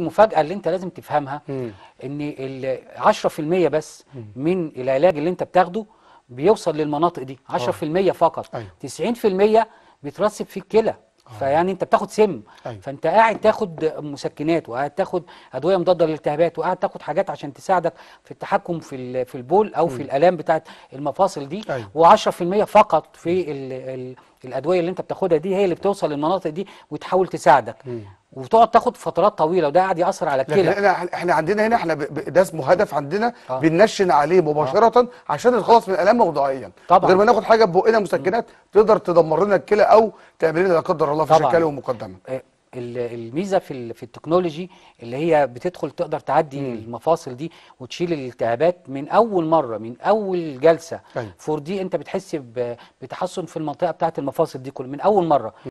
المفاجأة اللي انت لازم تفهمها ان ال 10% بس من العلاج اللي انت بتاخده بيوصل للمناطق دي 10% آه. فقط 90% أيوه. بيترسب في الكلى آه. فيعني انت بتاخد سم أيوه. فانت قاعد تاخد مسكنات وقاعد تاخد ادويه مضاده للالتهابات وقاعد تاخد حاجات عشان تساعدك في التحكم في في البول او م. في الالام بتاعه المفاصل دي و أيوه. و10% فقط في الـ الـ الادويه اللي انت بتاخدها دي هي اللي بتوصل للمناطق دي وتحاول تساعدك م. وتقعد تاخد فترات طويله وده قاعد ياثر على الكلى احنا احنا عندنا هنا احنا ده اسمه هدف عندنا آه. بننشن عليه مباشره آه. عشان نتخلص من الالام موضوعيا طبعا غير ما ناخد حاجه ببقنا مسكنات تقدر تدمر لنا الكلى او تعمل لنا لا قدر الله في شكلها ومقدمه آه. الميزه في في التكنولوجي اللي هي بتدخل تقدر تعدي مم. المفاصل دي وتشيل الالتهابات من اول مره من اول جلسه أيوه. فور دي انت بتحس بتحسن في المنطقه بتاعه المفاصل دي كل من اول مره